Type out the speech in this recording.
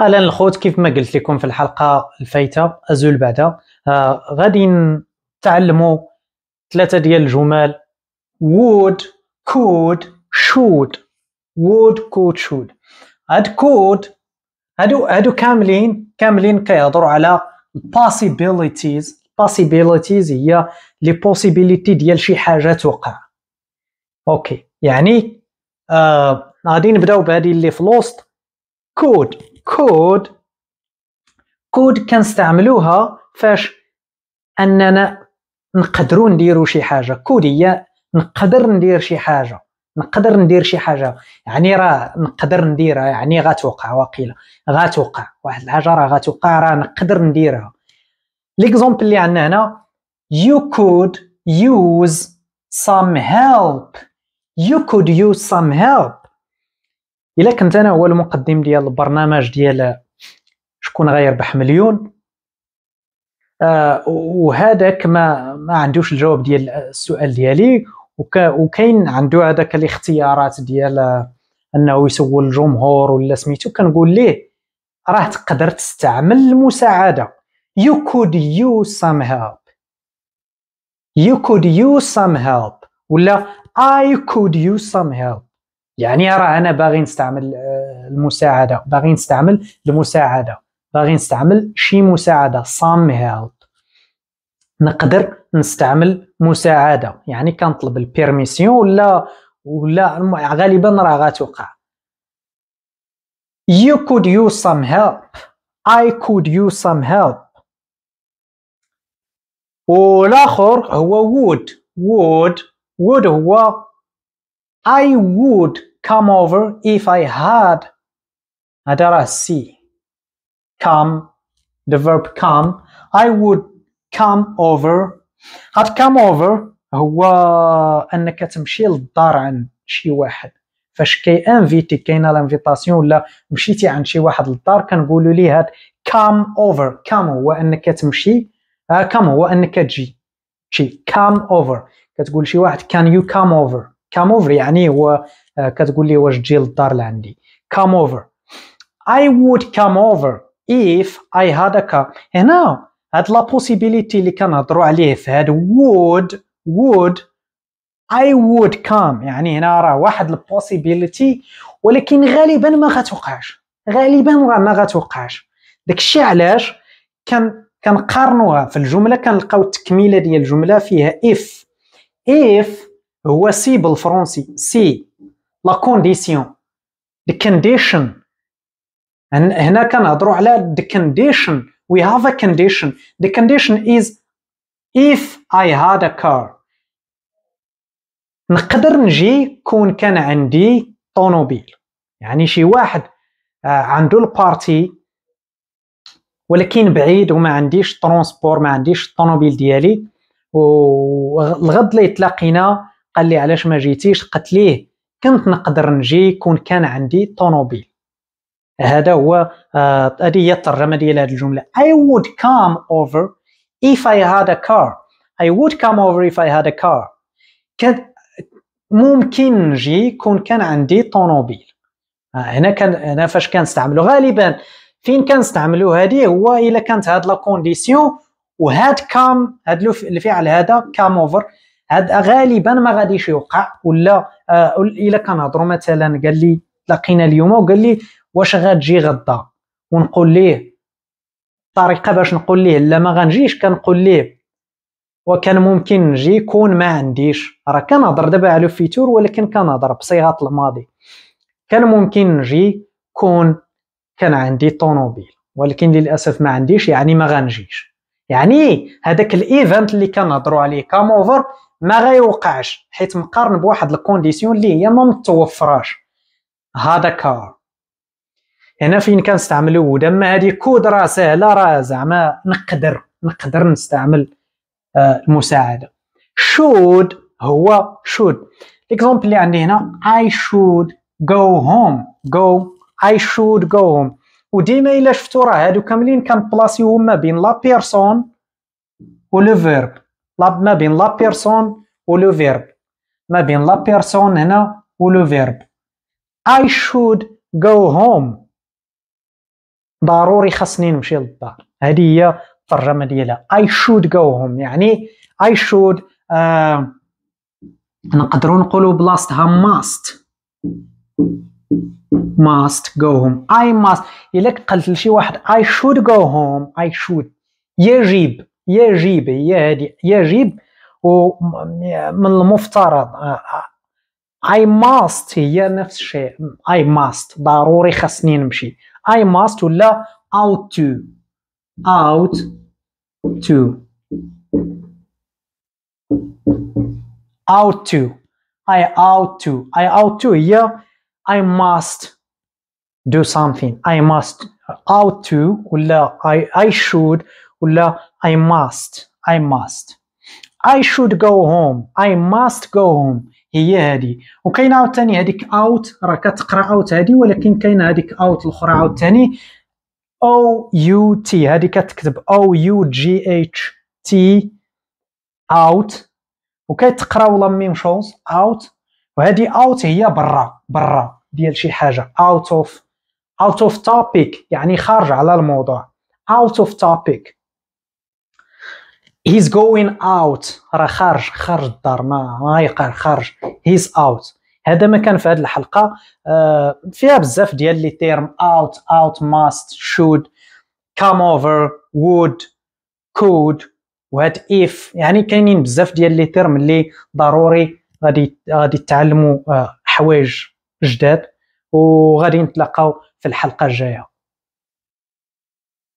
اهلا الخوت كيف ما قلت لكم في الحلقه الفايته ازول بعدا آه غادي نتعلموا ثلاثه ديال الجمل would could should وود كود شود هاد كود هادو هادو كاملين كاملين كيهضروا على possibilities possibilities هي لي possibility ديال شي حاجه توقع اوكي يعني آه، غادي آه نبداو بهادي اللي في الوسط كود كود كود كنستعملوها فاش اننا نقدروا نديروا شي حاجه كود هي نقدر ندير شي حاجه نقدر ندير شي حاجه يعني راه نقدر نديرها يعني غتوقع واقيلا غتوقع واحد الحاجه راه غتوقع راه نقدر نديرها ليكزومبل اللي عندنا هنا يو كود يوز سام هيلب يو كود يوز سام هيلب الا كنت انا هو المقدم ديال البرنامج ديال شكون غيربح مليون آه وهذاك ما ما عندوش الجواب ديال السؤال ديالي وكاين عنده هذاك الاختيارات ديال آه، انه يسول الجمهور ولا سميتو كنقول ليه راه تقدر تستعمل المساعده يو كود يو سام هيلب يو كود يو سام هيلب ولا اي كود يو سام هيلب يعني ارى انا باغي نستعمل آه، المساعده باغي نستعمل المساعده باغي نستعمل شي مساعده هيلب نقدر نستعمل مساعده يعني كنطلب البيرميسيون ولا ولا غالبا راه غتوقع you could use some help I could use some help والاخر هو would would would هو I would come over if I had سي come the verb come I would come over had come over هو انك تمشي للدار عند شي واحد فاش كي انفيتي كاينه لانفيتاسيون ولا مشيتي عند شي واحد للدار كنقولوا ليه هاد come over كام هو انك تمشي كام آه، هو انك تجي شي come over كتقول شي واحد can you come over come over يعني هو آه، كتقول لي واش تجي للدار لعندي come over I would come over if I had a car هنا هاد لا بوسيبيليتي اللي كنهضروا عليه في هاد would would I would come يعني هنا راه واحد البوسيبيليتي ولكن غالبا ما غتوقعش غالبا ما غتوقعش داكشي علاش كان كنقارنوها في الجمله كنلقاو التكميله ديال الجمله فيها if if هو سي بالفرنسي سي لا كونديسيون كونديشن هنا كنهضروا على كونديشن وي هاف ا كونديشن the condition is if I had a car نقدر نجي كون كان عندي طوموبيل يعني شي واحد آه، عنده البارتي ولكن بعيد وما عنديش ترونسبور ما عنديش الطوموبيل ديالي والغد اللي تلاقينا قال لي علاش ما جيتيش قلت ليه كنت نقدر نجي كون كان عندي طوموبيل هذا هو هذه هي الترجمه ديال هذه الجمله I would come over if I had a car I would come over if I had a car كان ممكن نجي كون كان عندي طوموبيل آه، هنا كان هنا فاش كنستعملو غالبا فين كنستعملو هذه هو الا كانت هاد لا كونديسيون وهاد كام هاد الفعل هذا كام اوفر هذا غالبا ما غاديش يوقع ولا آه، الا كنهضروا مثلا قال لي تلاقينا اليوم وقال لي واش غتجي غدا ونقول ليه الطريقه باش نقول ليه لا ما غنجيش كنقول ليه وكان ممكن نجي كون ما عنديش راه كنهضر دابا على فيتور ولكن كنهضر بصيغه الماضي كان ممكن نجي كون كان عندي طوموبيل ولكن للاسف ما عنديش يعني ما غنجيش يعني هذاك الايفنت اللي كنهضروا عليه كام اوفر ما غيوقعش حيت مقارن بواحد الكونديسيون اللي هي ما متوفراش هذا كار هنا فين كنستعملو دما هذه كود راه سهله راه زعما نقدر نقدر نستعمل آه، المساعده شود هو شود ليكزومبل اللي عندي هنا اي شود جو هوم جو اي شود جو هوم وديما الا شفتو راه هادو كاملين كنبلاسيوهم ما بين لا بيرسون ولو فيرب ما بين لا بيرسون ولو فيرب ما بين لا بيرسون هنا ولو فيرب I should go home ضروري خاصني نمشي للدار هذه هي الترجمه ديالها I should go home يعني I should آه نقدروا نقولوا بلاصتها must must go home I must إلا قلت لشي واحد I should go home I should يجب يجب هي يجب ومن المفترض اي آه، ماست آه، هي نفس الشيء اي ماست ضروري خاصني نمشي اي ماست ولا اوت تو اوت تو اوت تو اي اوت تو اي اوت تو هي اي ماست do something I must ought to ولا I, I should ولا I must I must I should go home I must go home هي هذه وكاينه عاوتاني هذيك out راه كتقرا out هذه ولكن كاينه هذيك out الاخرى عاوتاني O U T هذه كتكتب O U G H T out وكتقرا ولا ميم شوز out وهذه out هي برا برا ديال شي حاجه out of out of topic يعني خارج على الموضوع out of topic he's going out راه خارج خارج الدار ما ما يقال خارج he's out هذا ما كان في هذه الحلقه آه فيها بزاف ديال لي تيرم out out must should come over would could وهاد if يعني كاينين بزاف ديال لي تيرم اللي ضروري غادي غادي تعلموا آه حوايج جداد وغادي نتلاقاو في الحلقه الجايه